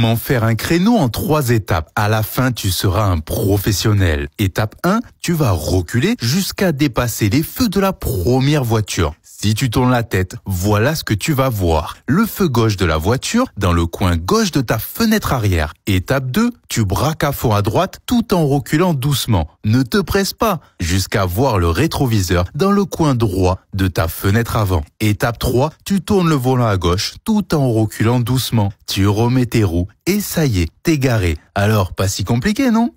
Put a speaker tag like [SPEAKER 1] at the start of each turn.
[SPEAKER 1] Comment faire un créneau en trois étapes À la fin, tu seras un professionnel. Étape 1, tu vas reculer jusqu'à dépasser les feux de la première voiture. Si tu tournes la tête, voilà ce que tu vas voir. Le feu gauche de la voiture dans le coin gauche de ta fenêtre arrière. Étape 2, tu braques à fond à droite tout en reculant doucement. Ne te presse pas jusqu'à voir le rétroviseur dans le coin droit de ta fenêtre avant. Étape 3, tu tournes le volant à gauche tout en reculant doucement. Tu remets tes roues et ça y est, t'es garé. Alors, pas si compliqué, non